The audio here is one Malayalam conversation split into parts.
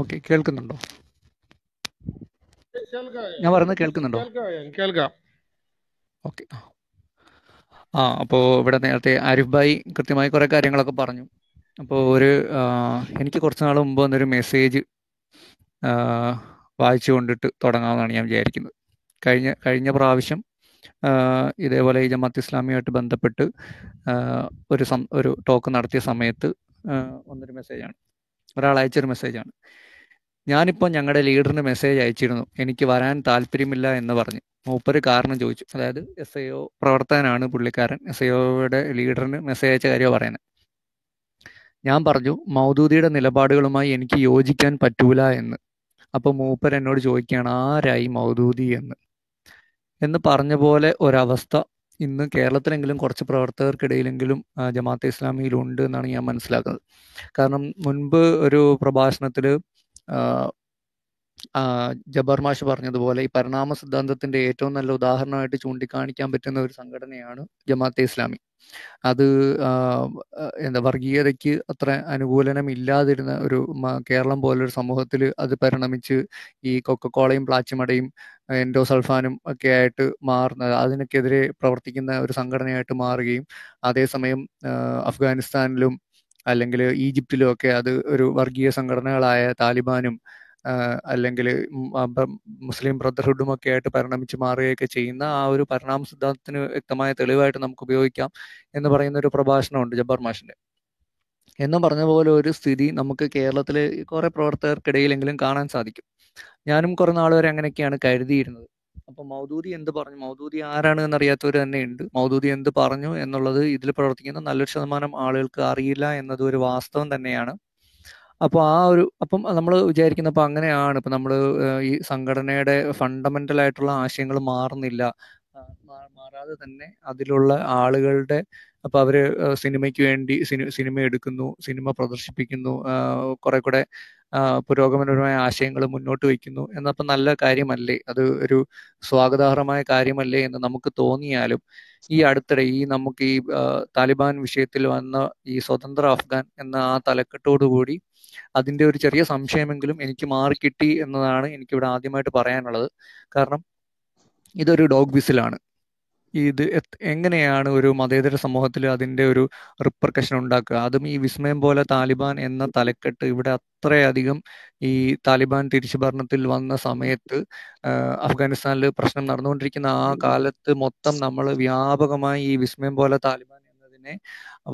ഓക്കെ കേൾക്കുന്നുണ്ടോ ഞാൻ പറയുന്നത് കേൾക്കുന്നുണ്ടോ കേൾക്കാം ഓക്കെ ആ അപ്പോൾ ഇവിടെ നേരത്തെ ആരിഫ് ഭായി കൃത്യമായി കുറേ കാര്യങ്ങളൊക്കെ പറഞ്ഞു അപ്പോൾ ഒരു എനിക്ക് കുറച്ച് നാൾ മുമ്പ് വന്നൊരു മെസ്സേജ് വായിച്ചു കൊണ്ടിട്ട് തുടങ്ങാമെന്നാണ് ഞാൻ വിചാരിക്കുന്നത് കഴിഞ്ഞ കഴിഞ്ഞ പ്രാവശ്യം ഇതേപോലെ ഈ ജമാത്ത് ഇസ്ലാമിയുമായിട്ട് ബന്ധപ്പെട്ട് ഒരു ഒരു ടോക്ക് നടത്തിയ സമയത്ത് വന്നൊരു മെസ്സേജാണ് ഒരാൾ അയച്ചൊരു മെസ്സേജാണ് ഞാനിപ്പോൾ ഞങ്ങളുടെ ലീഡറിന് മെസ്സേജ് അയച്ചിരുന്നു എനിക്ക് വരാൻ താല്പര്യമില്ല എന്ന് പറഞ്ഞു മൂപ്പര് കാരണം ചോദിച്ചു അതായത് എസ് ഐ ഒ പ്രവർത്തകനാണ് പുള്ളിക്കാരൻ എസ് ഐ ഒയുടെ ലീഡറിന് മെസ്സേജ് അയച്ച കാര്യമാണ് പറയുന്നത് ഞാൻ പറഞ്ഞു മൗദൂദിയുടെ നിലപാടുകളുമായി എനിക്ക് യോജിക്കാൻ പറ്റൂല എന്ന് അപ്പോൾ മൂപ്പർ എന്നോട് ചോദിക്കുകയാണ് ആരായി മൗദൂദി എന്ന് എന്ന് പറഞ്ഞ പോലെ ഒരവസ്ഥ ഇന്ന് കേരളത്തിലെങ്കിലും കുറച്ച് പ്രവർത്തകർക്കിടയിലെങ്കിലും ജമാഅത്തെ ഉണ്ട് എന്നാണ് ഞാൻ മനസ്സിലാക്കുന്നത് കാരണം മുൻപ് ഒരു പ്രഭാഷണത്തിൽ ജബർ മാഷ് പറഞ്ഞതുപോലെ ഈ പരിണാമ സിദ്ധാന്തത്തിന്റെ ഏറ്റവും നല്ല ഉദാഹരണമായിട്ട് ചൂണ്ടിക്കാണിക്കാൻ പറ്റുന്ന ഒരു സംഘടനയാണ് ജമാഅത്തെ ഇസ്ലാമി അത് എന്താ വർഗീയതയ്ക്ക് അത്ര അനുകൂലനമില്ലാതിരുന്ന ഒരു കേരളം പോലൊരു സമൂഹത്തിൽ അത് പരിണമിച്ച് ഈ കൊക്കക്കോളയും പ്ലാച്ചിമടയും എൻഡോസൾഫാനും ഒക്കെ ആയിട്ട് മാറുന്നത് അതിനൊക്കെതിരെ പ്രവർത്തിക്കുന്ന ഒരു സംഘടനയായിട്ട് മാറുകയും അതേസമയം അഫ്ഗാനിസ്ഥാനിലും അല്ലെങ്കിൽ ഈജിപ്തിലും ഒക്കെ അത് ഒരു വർഗീയ സംഘടനകളായ താലിബാനും അല്ലെങ്കിൽ മുസ്ലിം ബ്രദർഹുഡും ഒക്കെ ആയിട്ട് പരിണമിച്ച് മാറുകയൊക്കെ ചെയ്യുന്ന ആ ഒരു പരിണാമ സിദ്ധാന്തത്തിന് വ്യക്തമായ തെളിവായിട്ട് നമുക്ക് ഉപയോഗിക്കാം എന്ന് പറയുന്ന ഒരു പ്രഭാഷണമുണ്ട് ജബ്ബാർ മാഷിന്റെ എന്ന് പറഞ്ഞ പോലെ ഒരു സ്ഥിതി നമുക്ക് കേരളത്തിലെ കുറെ പ്രവർത്തകർക്കിടയിലെങ്കിലും കാണാൻ സാധിക്കും ഞാനും കുറെ നാൾ വരെ അങ്ങനെയൊക്കെയാണ് കരുതിയിരുന്നത് അപ്പൊ മൗദൂദി എന്ത് പറഞ്ഞു മൗദൂദി ആരാണ് എന്നറിയാത്തവർ തന്നെ ഉണ്ട് മൗദൂദി എന്ത് പറഞ്ഞു എന്നുള്ളത് ഇതിൽ പ്രവർത്തിക്കുന്ന നല്ലൊരു ശതമാനം ആളുകൾക്ക് അറിയില്ല എന്നത് ഒരു വാസ്തവം തന്നെയാണ് അപ്പോൾ ആ ഒരു അപ്പം നമ്മൾ വിചാരിക്കുന്ന അപ്പോൾ അങ്ങനെയാണ് ഇപ്പം നമ്മൾ ഈ സംഘടനയുടെ ഫണ്ടമെന്റൽ ആയിട്ടുള്ള ആശയങ്ങൾ മാറുന്നില്ല മാറാതെ തന്നെ അതിലുള്ള ആളുകളുടെ അപ്പൊ അവര് സിനിമയ്ക്ക് വേണ്ടി സിനിമ എടുക്കുന്നു സിനിമ പ്രദർശിപ്പിക്കുന്നു കുറെ കൂടെ പുരോഗമനപരമായ ആശയങ്ങൾ മുന്നോട്ട് വയ്ക്കുന്നു എന്നപ്പം നല്ല കാര്യമല്ലേ അത് ഒരു സ്വാഗതാർഹമായ കാര്യമല്ലേ എന്ന് നമുക്ക് തോന്നിയാലും ഈ അടുത്തിടെ ഈ നമുക്ക് ഈ താലിബാൻ വിഷയത്തിൽ വന്ന ഈ സ്വതന്ത്ര അഫ്ഗാൻ എന്ന ആ തലക്കെട്ടോടുകൂടി അതിൻ്റെ ഒരു ചെറിയ സംശയമെങ്കിലും എനിക്ക് കിട്ടി എന്നതാണ് ഇവിടെ ആദ്യമായിട്ട് പറയാനുള്ളത് കാരണം ഇതൊരു ഡോഗ് വിസിലാണ് ഇത് എങ്ങനെയാണ് ഒരു മതേതര സമൂഹത്തിൽ അതിന്റെ ഒരു റിപ്പർക്കഷൻ ഉണ്ടാക്കുക അതും ഈ വിസ്മയം പോലെ താലിബാൻ എന്ന തലക്കെട്ട് ഇവിടെ അത്രയധികം ഈ താലിബാൻ തിരിച്ചു ഭരണത്തിൽ വന്ന സമയത്ത് അഫ്ഗാനിസ്ഥാനിൽ പ്രശ്നം നടന്നുകൊണ്ടിരിക്കുന്ന ആ കാലത്ത് മൊത്തം നമ്മൾ വ്യാപകമായി ഈ വിസ്മയം പോലെ താലിബാൻ എന്നതിനെ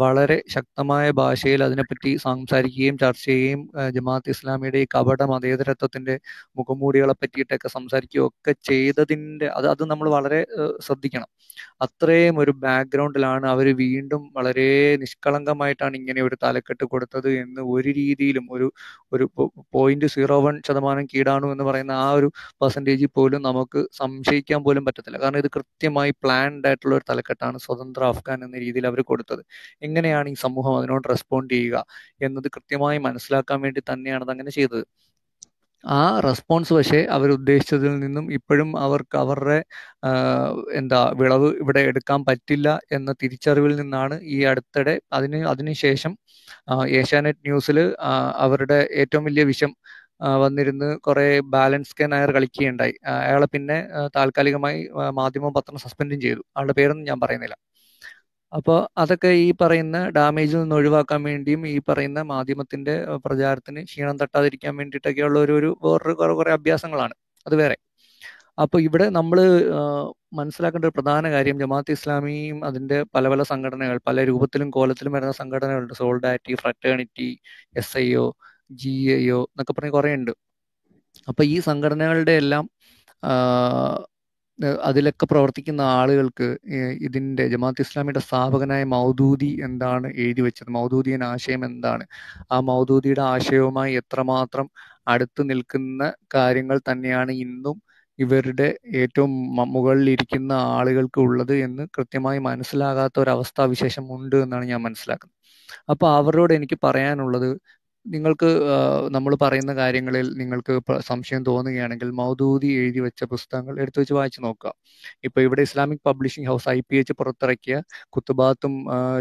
വളരെ ശക്തമായ ഭാഷയിൽ അതിനെപ്പറ്റി സംസാരിക്കുകയും ചർച്ച ചെയ്യുകയും ജമാഅത്ത് ഇസ്ലാമിയുടെ ഈ കപട മതേതരത്വത്തിന്റെ മുഖംമൂടികളെ പറ്റിയിട്ടൊക്കെ സംസാരിക്കുകയും ഒക്കെ ചെയ്തതിന്റെ അത് അത് നമ്മൾ വളരെ ശ്രദ്ധിക്കണം അത്രയും ഒരു ബാക്ക്ഗ്രൗണ്ടിലാണ് അവർ വീണ്ടും വളരെ നിഷ്കളങ്കമായിട്ടാണ് ഇങ്ങനെ ഒരു തലക്കെട്ട് കൊടുത്തത് എന്ന് ഒരു രീതിയിലും ഒരു ഒരു പോയിന്റ് സീറോ വൺ ശതമാനം കീടാണു എന്ന് പറയുന്ന ആ ഒരു പെർസെൻറ്റേജ് പോലും നമുക്ക് സംശയിക്കാൻ പോലും പറ്റത്തില്ല കാരണം ഇത് കൃത്യമായി പ്ലാൻഡ് ആയിട്ടുള്ള ഒരു തലക്കെട്ടാണ് സ്വതന്ത്ര അഫ്ഗാൻ എന്ന രീതിയിൽ അവർ കൊടുത്തത് എങ്ങനെയാണ് ഈ സമൂഹം അതിനോട് റെസ്പോണ്ട് ചെയ്യുക എന്നത് കൃത്യമായി മനസ്സിലാക്കാൻ വേണ്ടി തന്നെയാണ് അതങ്ങനെ ചെയ്തത് ആ റെസ്പോൺസ് പക്ഷേ അവർ ഉദ്ദേശിച്ചതിൽ നിന്നും ഇപ്പോഴും അവർക്ക് അവരുടെ എന്താ വിളവ് ഇവിടെ എടുക്കാൻ പറ്റില്ല എന്ന തിരിച്ചറിവിൽ നിന്നാണ് ഈ അടുത്തിടെ അതിന് അതിനുശേഷം ഏഷ്യാനെറ്റ് ന്യൂസിൽ അവരുടെ ഏറ്റവും വലിയ വിഷം വന്നിരുന്ന് കുറെ ബാലൻസ് കെ നായർ കളിക്കുകയുണ്ടായി അയാളെ പിന്നെ താൽക്കാലികമായി മാധ്യമ പത്രം സസ്പെൻഡും ചെയ്തു ആളുടെ പേരൊന്നും ഞാൻ പറയുന്നില്ല അപ്പോൾ അതൊക്കെ ഈ പറയുന്ന ഡാമേജിൽ നിന്ന് ഒഴിവാക്കാൻ വേണ്ടിയും ഈ പറയുന്ന മാധ്യമത്തിന്റെ പ്രചാരത്തിന് ക്ഷീണം തട്ടാതിരിക്കാൻ വേണ്ടിയിട്ടൊക്കെയുള്ള ഒരു ഒരു വേറൊരു കുറെ കുറെ അഭ്യാസങ്ങളാണ് അത് വേറെ അപ്പോൾ ഇവിടെ നമ്മൾ മനസ്സിലാക്കേണ്ട ഒരു പ്രധാന കാര്യം ജമാഅത്ത് ഇസ്ലാമിയും അതിന്റെ പല പല സംഘടനകൾ പല രൂപത്തിലും കോലത്തിലും വരുന്ന സംഘടനകളുണ്ട് Solidarity Fraternity S I O G I O എന്നൊക്കെ പറഞ്ഞ് കുറേ ഉണ്ട് അപ്പോൾ ഈ സംഘടനകളുടെ എല്ലാം അതിലൊക്കെ പ്രവർത്തിക്കുന്ന ആളുകൾക്ക് ഇതിൻ്റെ ജമാഅത്ത് ഇസ്ലാമിയുടെ സ്ഥാപകനായ മൗദൂദി എന്താണ് എഴുതി വെച്ചത് മൗദൂദിയൻ ആശയം എന്താണ് ആ മൗദൂദിയുടെ ആശയവുമായി എത്രമാത്രം അടുത്ത് നിൽക്കുന്ന കാര്യങ്ങൾ തന്നെയാണ് ഇന്നും ഇവരുടെ ഏറ്റവും മുകളിലിരിക്കുന്ന ആളുകൾക്ക് ഉള്ളത് എന്ന് കൃത്യമായി മനസ്സിലാകാത്ത ഒരു അവസ്ഥാവിശേഷം ഉണ്ട് എന്നാണ് ഞാൻ മനസ്സിലാക്കുന്നത് അപ്പൊ അവരോട് എനിക്ക് പറയാനുള്ളത് നിങ്ങൾക്ക് നമ്മൾ പറയുന്ന കാര്യങ്ങളിൽ നിങ്ങൾക്ക് സംശയം തോന്നുകയാണെങ്കിൽ മൗദൂദി എഴുതി വെച്ച പുസ്തകങ്ങൾ എടുത്തു വെച്ച് വായിച്ചു നോക്കുക ഇപ്പൊ ഇവിടെ Islamic Publishing House I P H പുറത്തിറക്കിയ കുത്തുബാത്തും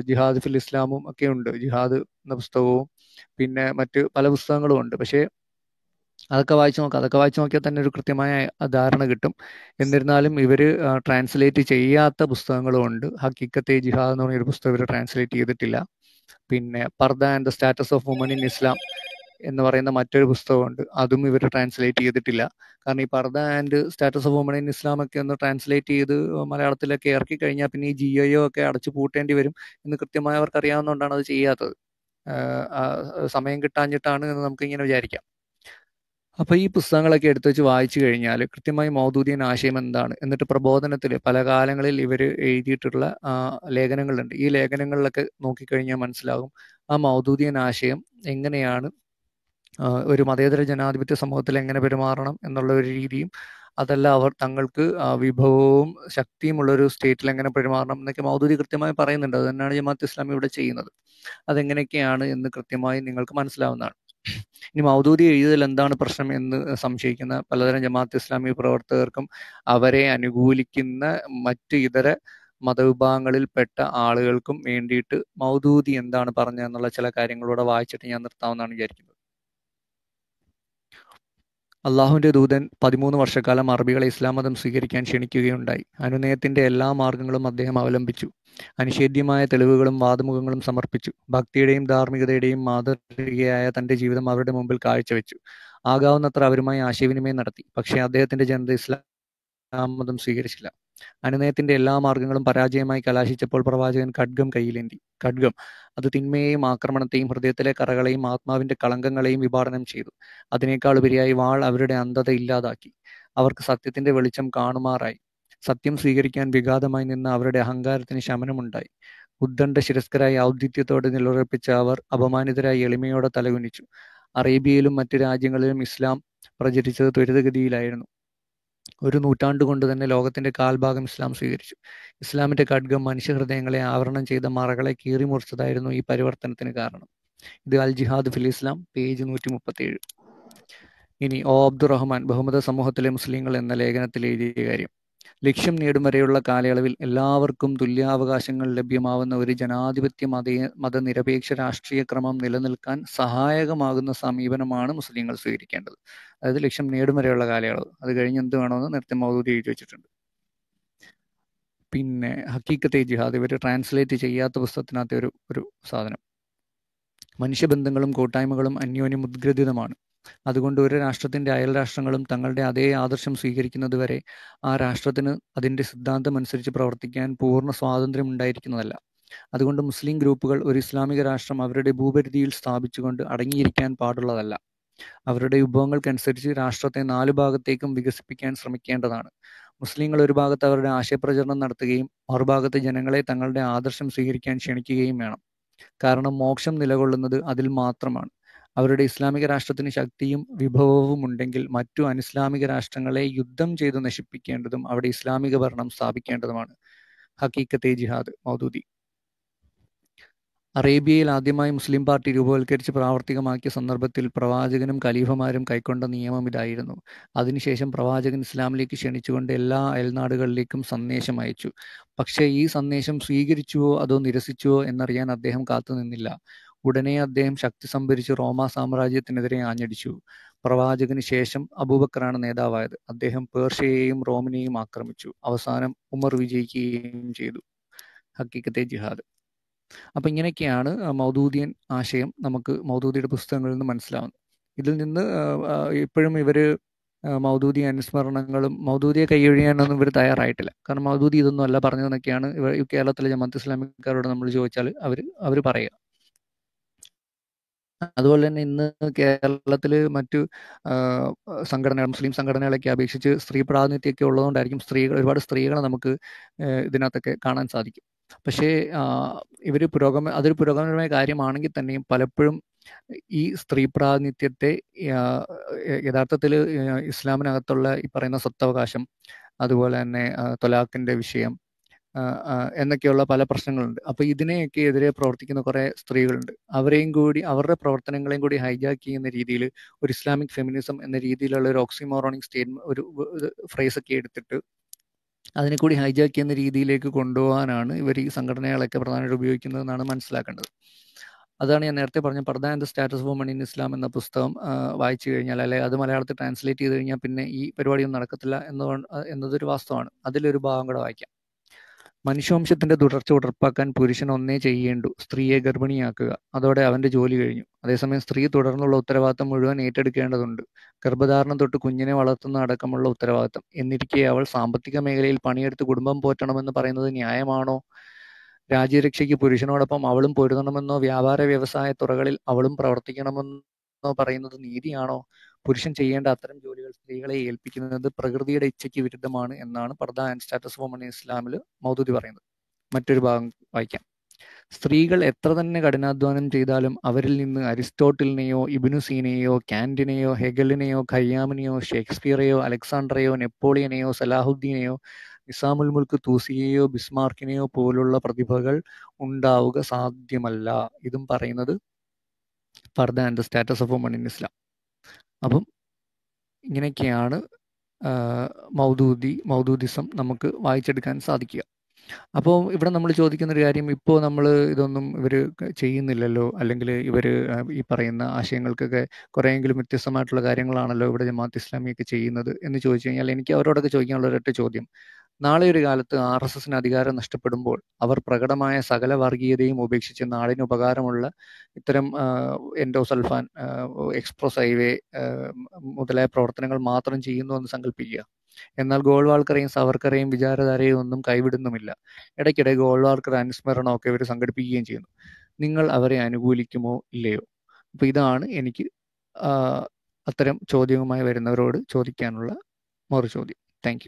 ജിഹാദ് ഫിൽ ഇസ്ലാമും ഒക്കെ ഉണ്ട് ജിഹാദ് എന്ന പുസ്തകവും പിന്നെ മറ്റ് പല പുസ്തകങ്ങളും ഉണ്ട് പക്ഷേ അതൊക്കെ വായിച്ചു നോക്കാം അതൊക്കെ വായിച്ചു നോക്കിയാൽ തന്നെ ഒരു കൃത്യമായ ധാരണ കിട്ടും എന്നിരുന്നാലും ഇവർ ട്രാൻസ്ലേറ്റ് ചെയ്യാത്ത പുസ്തകങ്ങളും ഉണ്ട് ഹക്കിക്കത്തെ ജിഹാദ് എന്ന് പറഞ്ഞൊരു പുസ്തകം ഇവർ ട്രാൻസ്ലേറ്റ് ചെയ്തിട്ടില്ല പിന്നെ purdah and the status of woman in Islam എന്ന് പറയുന്ന മറ്റൊരു പുസ്തകമുണ്ട് അതും ഇവർ ട്രാൻസ്ലേറ്റ് ചെയ്തിട്ടില്ല കാരണം ഈ purdah and status of woman in Islam ഒക്കെ ഒന്ന് ട്രാൻസ്ലേറ്റ് ചെയ്ത് മലയാളത്തിലൊക്കെ ഇറക്കി കഴിഞ്ഞാൽ പിന്നെ ഈ ജി ഐ ഒ ഒക്കെ അടച്ചു പൂട്ടേണ്ടി വരും എന്ന് കൃത്യമായി അവർക്ക് അറിയാവുന്നതുകൊണ്ടാണ് അത് ചെയ്യാത്തത് സമയം കിട്ടാഞ്ഞിട്ടാണ് എന്ന് നമുക്ക് ഇങ്ങനെ വിചാരിക്കാം അപ്പോൾ ഈ പുസ്തകങ്ങളൊക്കെ എടുത്തു വെച്ച് വായിച്ചു കഴിഞ്ഞാൽ കൃത്യമായി മൗദൂദിയൻ ആശയം എന്താണ് എന്നിട്ട് പ്രബോധനത്തിൽ പല കാലങ്ങളിൽ ഇവർ എഴുതിയിട്ടുള്ള ലേഖനങ്ങളുണ്ട് ഈ ലേഖനങ്ങളിലൊക്കെ നോക്കിക്കഴിഞ്ഞാൽ മനസ്സിലാകും ആ മൗദൂദിയൻ ആശയം എങ്ങനെയാണ് ഒരു മതേതര ജനാധിപത്യ സമൂഹത്തിൽ എങ്ങനെ പെരുമാറണം എന്നുള്ള ഒരു രീതിയും അതല്ല അവർ തങ്ങൾക്ക് വിഭവവും ശക്തിയുമുള്ള ഒരു സ്റ്റേറ്റിൽ എങ്ങനെ പെരുമാറണം എന്നൊക്കെ മൗദൂദി കൃത്യമായി പറയുന്നുണ്ട് അത് തന്നെയാണ് ജമാഅത്ത് ഇസ്ലാമി ഇവിടെ ചെയ്യുന്നത് അതെങ്ങനെയൊക്കെയാണ് എന്ന് കൃത്യമായി നിങ്ങൾക്ക് മനസ്സിലാവുന്നതാണ് ഇനി മൗദൂദി എഴുതൽ എന്താണ് പ്രശ്നം എന്ന് സംശയിക്കുന്ന പലതരം ജമാഅത്ത് ഇസ്ലാമി പ്രവർത്തകർക്കും അവരെ അനുകൂലിക്കുന്ന മറ്റ് ഇതര മതവിഭാഗങ്ങളിൽപ്പെട്ട ആളുകൾക്കും വേണ്ടിയിട്ട് മൗദൂദി എന്താണ് പറഞ്ഞതെന്നുള്ള ചില കാര്യങ്ങളൂടെ വായിച്ചിട്ട് ഞാൻ നിർത്താമെന്നാണ് വിചാരിക്കുന്നത് അള്ളാഹുവിൻ്റെ ദൂതൻ പതിമൂന്ന് വർഷക്കാലം അറബികളെ ഇസ്ലാം മതം സ്വീകരിക്കാൻ ക്ഷണിക്കുകയുണ്ടായി അനുനയത്തിൻ്റെ എല്ലാ മാർഗങ്ങളും അദ്ദേഹം അവലംബിച്ചു അനിഷേധ്യമായ തെളിവുകളും വാദമുഖങ്ങളും സമർപ്പിച്ചു ഭക്തിയുടെയും ധാർമ്മികതയുടെയും മാതൃകയായ തൻ്റെ ജീവിതം അവരുടെ മുമ്പിൽ കാഴ്ചവെച്ചു ആകാവുന്നത്ര അവരുമായി ആശയവിനിമയം നടത്തി പക്ഷേ അദ്ദേഹത്തിൻ്റെ ജനത ഇസ്ലാം മതം സ്വീകരിച്ചില്ല അനുനയത്തിന്റെ എല്ലാ മാർഗങ്ങളും പരാജയമായി കലാശിച്ചപ്പോൾ പ്രവാചകൻ ഖഡ്ഗം കയ്യിലേന്തി ഖഡ്ഗം അത് തിന്മയെയും ആക്രമണത്തെയും ഹൃദയത്തിലെ കറകളെയും ആത്മാവിന്റെ കളങ്കങ്ങളെയും വിഭാടനം ചെയ്തു അതിനേക്കാൾ ഉപരിയായി വാൾ അവരുടെ അന്ധത ഇല്ലാതാക്കി അവർക്ക് സത്യത്തിന്റെ വെളിച്ചം കാണുമാറായി സത്യം സ്വീകരിക്കാൻ വിഘാതമായി നിന്ന അവരുടെ അഹങ്കാരത്തിന് ശമനമുണ്ടായി ഉദ്ദണ്ഡ ശിരസ്കരായി ഔദ്ധിത്യത്തോടെ നിലയുറപ്പിച്ച അവർ അപമാനിതരായി എളിമയോടെ തലകുനിച്ചു അറേബ്യയിലും മറ്റു രാജ്യങ്ങളിലും ഇസ്ലാം പ്രചരിച്ചത് ത്വരിതഗതിയിലായിരുന്നു ഒരു നൂറ്റാണ്ട് കൊണ്ട് തന്നെ ലോകത്തിന്റെ കാൽഭാഗം ഇസ്ലാം സ്വീകരിച്ചു ഇസ്ലാമിന്റെ ഖഡ്ഗം മനുഷ്യഹൃദയങ്ങളെ ആവരണം ചെയ്ത മറകളെ കീറിമുറിച്ചതായിരുന്നു ഈ പരിവർത്തനത്തിന് കാരണം ഇത് അൽ ജിഹാദ് ഫിൽ ഇസ്ലാം പേജ് നൂറ്റി ഏഴ് ഇനി ഓ അബ്ദുറഹ്മാൻ ബഹുമത സമൂഹത്തിലെ മുസ്ലിങ്ങൾ എന്ന ലേഖനത്തിൽ എഴുതിയ കാര്യം ലക്ഷ്യം നേടും വരെയുള്ള കാലയളവിൽ എല്ലാവർക്കും തുല്യാവകാശങ്ങൾ ലഭ്യമാവുന്ന ഒരു ജനാധിപത്യ മത മതനിരപേക്ഷ രാഷ്ട്രീയ ക്രമം നിലനിൽക്കാൻ സഹായകമാകുന്ന സമീപനമാണ് മുസ്ലിങ്ങൾ സ്വീകരിക്കേണ്ടത് അതായത് ലക്ഷ്യം നേടും വരെയുള്ള കാലയളവ് അത് കഴിഞ്ഞ് എന്ത് വേണമെന്ന് നേരത്തെ മൗദൂദി എഴുതി വെച്ചിട്ടുണ്ട് പിന്നെ ഹക്കീക്കത്തെ ജിഹാദ് ഇവർ ട്രാൻസ്ലേറ്റ് ചെയ്യാത്ത പുസ്തകത്തിനകത്തെ ഒരു ഒരു സാധനം മനുഷ്യബന്ധങ്ങളും കൂട്ടായ്മകളും അന്യോന്യം ഉദ്ഗ്രഥിതമാണ് അതുകൊണ്ട് ഒരു രാഷ്ട്രത്തിന്റെ അയൽ രാഷ്ട്രങ്ങളും തങ്ങളുടെ അതേ ആദർശം സ്വീകരിക്കുന്നത് വരെ ആ രാഷ്ട്രത്തിന് അതിന്റെ സിദ്ധാന്തം അനുസരിച്ച് പ്രവർത്തിക്കാൻ പൂർണ്ണ സ്വാതന്ത്ര്യം ഉണ്ടായിരിക്കുന്നതല്ല അതുകൊണ്ട് മുസ്ലിം ഗ്രൂപ്പുകൾ ഒരു ഇസ്ലാമിക രാഷ്ട്രം അവരുടെ ഭൂപരിധിയിൽ സ്ഥാപിച്ചുകൊണ്ട് അടങ്ങിയിരിക്കാൻ പാടുള്ളതല്ല അവരുടെ വിഭവങ്ങൾക്കനുസരിച്ച് രാഷ്ട്രത്തെ നാലു ഭാഗത്തേക്കും വികസിപ്പിക്കാൻ ശ്രമിക്കേണ്ടതാണ്. മുസ്ലീങ്ങൾ ഒരു ഭാഗത്ത് അവരുടെ ആശയപ്രചരണം നടത്തുകയും മറുഭാഗത്ത് ജനങ്ങളെ തങ്ങളുടെ ആദർശം സ്വീകരിക്കാൻ ക്ഷണിക്കുകയും വേണം. കാരണം മോക്ഷം നിലകൊള്ളുന്നത് അതിൽ മാത്രമാണ്. അവരുടെ ഇസ്ലാമിക രാഷ്ട്രത്തിന് ശക്തിയും വിഭവവും ഉണ്ടെങ്കിൽ മറ്റു അനിസ്ലാമിക രാഷ്ട്രങ്ങളെ യുദ്ധം ചെയ്തു നശിപ്പിക്കേണ്ടതും അവിടെ ഇസ്ലാമിക ഭരണം സ്ഥാപിക്കേണ്ടതുമാണ്. ഹഖീഖത്തെ ജിഹാദ് (മൗദൂദി) അറേബ്യയിൽ ആദ്യമായി മുസ്ലിം പാർട്ടി രൂപവൽക്കരിച്ച് പ്രാവർത്തികമാക്കിയ സന്ദർഭത്തിൽ പ്രവാചകനും ഖലീഫമാരും കൈക്കൊണ്ട നിയമം ഇതായിരുന്നു അതിനുശേഷം പ്രവാചകൻ ഇസ്ലാമിലേക്ക് ക്ഷണിച്ചുകൊണ്ട് എല്ലാ അയൽനാടുകളിലേക്കും സന്ദേശം അയച്ചു പക്ഷേ ഈ സന്ദേശം സ്വീകരിച്ചുവോ അതോ നിരസിച്ചുവോ എന്നറിയാൻ അദ്ദേഹം കാത്തുനിന്നില്ല ഉടനെ അദ്ദേഹം ശക്തി സംഭരിച്ച് റോമാ സാമ്രാജ്യത്തിനെതിരെ ആഞ്ഞടിച്ചു പ്രവാചകന് ശേഷം അബൂബക്കറാണ് നേതാവായത് അദ്ദേഹം പേർഷ്യയെയും റോമിനെയും ആക്രമിച്ചു അവസാനം ഉമർ വിജയിക്കുകയും ചെയ്തു ഹക്കീക്കത്തെ ജിഹാദ് അപ്പം ഇങ്ങനെയൊക്കെയാണ് മൗദൂദിയൻ ആശയം നമുക്ക് മൗദൂദിയുടെ പുസ്തകങ്ങളിൽ നിന്ന് മനസ്സിലാവുന്നത് ഇതിൽ നിന്ന് ഇപ്പോഴും ഇവർ മൗദൂദി അനുസ്മരണങ്ങളും മൗദൂദിയെ കൈയൊഴിയാനൊന്നും ഇവർ തയ്യാറായിട്ടില്ല കാരണം മൗദൂദി ഇതൊന്നും അല്ല പറഞ്ഞതെന്നൊക്കെയാണ് ഇവർ കേരളത്തിലെ ജമാത്ത് ഇസ്ലാമിക്കാരോട് നമ്മൾ ചോദിച്ചാൽ അവർ അവർ പറയുക അതുപോലെ തന്നെ ഇന്ന് കേരളത്തിൽ മറ്റു സംഘടനകൾ മുസ്ലിം സംഘടനകളൊക്കെ അപേക്ഷിച്ച് സ്ത്രീ പ്രാതിനിധ്യമൊക്കെ ഉള്ളതുകൊണ്ടായിരിക്കും സ്ത്രീകൾ ഒരുപാട് സ്ത്രീകളെ നമുക്ക് ഇതിനകത്തൊക്കെ കാണാൻ സാധിക്കും പക്ഷേ ഇവർ പുരോഗമ അതൊരു പുരോഗമനമായ കാര്യമാണെങ്കിൽ തന്നെയും പലപ്പോഴും ഈ സ്ത്രീ പ്രാതിനിധ്യത്തെ യഥാർത്ഥത്തിൽ ഇസ്ലാമിനകത്തുള്ള ഈ പറയുന്ന സ്വത്തവകാശം അതുപോലെ തന്നെ തൊലാഖിന്റെ വിഷയം എന്നൊക്കെയുള്ള പല പ്രശ്നങ്ങളുണ്ട് അപ്പൊ ഇതിനെയൊക്കെ എതിരെ പ്രവർത്തിക്കുന്ന കുറെ സ്ത്രീകളുണ്ട് അവരെയും കൂടി അവരുടെ പ്രവർത്തനങ്ങളെയും കൂടി ഹൈജാക്ക് ചെയ്യുന്ന രീതിയിൽ ഒരു ഇസ്ലാമിക് ഫെമിനിസം എന്ന രീതിയിലുള്ള ഒരു ഓക്സിമോറോണിക് സ്റ്റേറ്റ്മെന്റ് ഒരു ഫ്രേസ് ഒക്കെ എടുത്തിട്ട് അതിനെ കൂടി ഹൈജാക്ക് ചെയ്യുന്ന രീതിയിലേക്ക് കൊണ്ടുപോകാനാണ് ഇവർ ഈ സംഘടനകളൊക്കെ പ്രധാനമായിട്ട് ഉപയോഗിക്കുന്നതെന്നാണ് മനസ്സിലാക്കേണ്ടത് അതാണ് ഞാൻ നേരത്തെ പറഞ്ഞ purdah and the status woman in Islam എന്ന പുസ്തകം വായിച്ചു കഴിഞ്ഞാൽ അല്ലെ അത് മലയാളത്തിൽ ട്രാൻസ്ലേറ്റ് ചെയ്ത് കഴിഞ്ഞാൽ പിന്നെ ഈ പരിപാടിയൊന്നും നടക്കത്തില്ല എന്നതുകൊണ്ട് എന്നതൊരു വാസ്തവമാണ് അതിലൊരു ഭാഗം കൂടെ വായിക്കാം മനുഷ്യവംശത്തിന്റെ തുടർച്ച ഉറപ്പാക്കാൻ പുരുഷൻ ഒന്നേ ചെയ്യേണ്ടു സ്ത്രീയെ ഗർഭിണിയാക്കുക അതോടെ അവന്റെ ജോലി കഴിഞ്ഞു അതേസമയം സ്ത്രീ തുടർന്നുള്ള ഉത്തരവാദിത്തം മുഴുവൻ ഏറ്റെടുക്കേണ്ടതുണ്ട് ഗർഭധാരണം തൊട്ട് കുഞ്ഞിനെ വളർത്തുന്ന അടക്കമുള്ള ഉത്തരവാദിത്തം എന്നിരിക്കെ അവൾ സാമ്പത്തിക മേഖലയിൽ പണിയെടുത്ത് കുടുംബം പോറ്റണമെന്ന് പറയുന്നത് ന്യായമാണോ രാജ്യരക്ഷയ്ക്ക് പുരുഷനോടൊപ്പം അവളും പൊരുതണമെന്നോ വ്യാപാര വ്യവസായ തുറകളിൽ അവളും പ്രവർത്തിക്കണമെന്നോ പറയുന്നത് നീതിയാണോ പുരുഷൻ ചെയ്യേണ്ട അത്തരം ജോലികൾ സ്ത്രീകളെ ഏൽപ്പിക്കുന്നത് പ്രകൃതിയുടെ ഇച്ഛയ്ക്ക് വിരുദ്ധമാണ് എന്നാണ് purdah and status of woman ഇസ്ലാമിൽ മൗദൂദി പറയുന്നത് മറ്റൊരു ഭാഗം വായിക്കാം സ്ത്രീകൾ എത്ര തന്നെ കഠിനാധ്വാനം ചെയ്താലും അവരിൽ നിന്ന് അരിസ്റ്റോട്ടിലിനെയോ ഇബിനുസീനെയോ കാൻഡിനെയോ ഹെഗലിനെയോ ഖയ്യാമിനെയോ ഷേക്സ്പിയറെയോ അലക്സാണ്ടറെയോ നെപ്പോളിയനെയോ സലാഹുദ്ദീനെയോ നിസാമുൽ മുൽക്ക് തൂസിയെയോ ബിസ്മാർക്കിനെയോ പോലുള്ള പ്രതിഭകൾ ഉണ്ടാവുക സാധ്യമല്ല ഇതും പറയുന്നത് purdah and the status of woman in Islam അപ്പം ഇങ്ങനെയൊക്കെയാണ് മൗദൂദി മൗദൂദിസം നമുക്ക് വായിച്ചെടുക്കാൻ സാധിക്കുക അപ്പോൾ ഇവിടെ നമ്മൾ ചോദിക്കുന്ന ഒരു കാര്യം ഇപ്പോൾ നമ്മൾ ഇതൊന്നും ഇവർ ചെയ്യുന്നില്ലല്ലോ അല്ലെങ്കിൽ ഇവർ ഈ പറയുന്ന ആശയങ്ങൾക്കൊക്കെ കുറേയെങ്കിലും വ്യത്യസ്തമായിട്ടുള്ള കാര്യങ്ങളാണല്ലോ ഇവിടെ ജമാഅത്ത് ഇസ്ലാമിയൊക്കെ ചെയ്യുന്നത് എന്ന് ചോദിച്ചു കഴിഞ്ഞാൽ എനിക്ക് അവരോടൊക്കെ ചോദിക്കാനുള്ള ഒരൊറ്റ ചോദ്യം നാളെ ഒരു കാലത്ത് ആർ എസ് എസിന് അധികാരം നഷ്ടപ്പെടുമ്പോൾ അവർ പ്രകടമായ സകല വർഗീയതയും ഉപേക്ഷിച്ച് നാടിന് ഉപകാരമുള്ള ഇത്തരം എൻഡോസൽഫാൻ എക്സ്പ്രസ് ഹൈവേ മുതലായ പ്രവർത്തനങ്ങൾ മാത്രം ചെയ്യുന്നു എന്ന് സങ്കല്പിക്കുക എന്നാൽ ഗോൾവാൾക്കറേയും സവർക്കറേയും വിചാരധാരയും ഒന്നും കൈവിടുന്നുമില്ല ഇടയ്ക്കിടെ ഗോൾവാൾക്കർ അനുസ്മരണമൊക്കെ ഇവർ സംഘടിപ്പിക്കുകയും ചെയ്യുന്നു നിങ്ങൾ അവരെ അനുകൂലിക്കുമോ ഇല്ലയോ അപ്പൊ ഇതാണ് എനിക്ക് അത്തരം ചോദ്യവുമായി വരുന്നവരോട് ചോദിക്കാനുള്ള ചോദ്യം താങ്ക്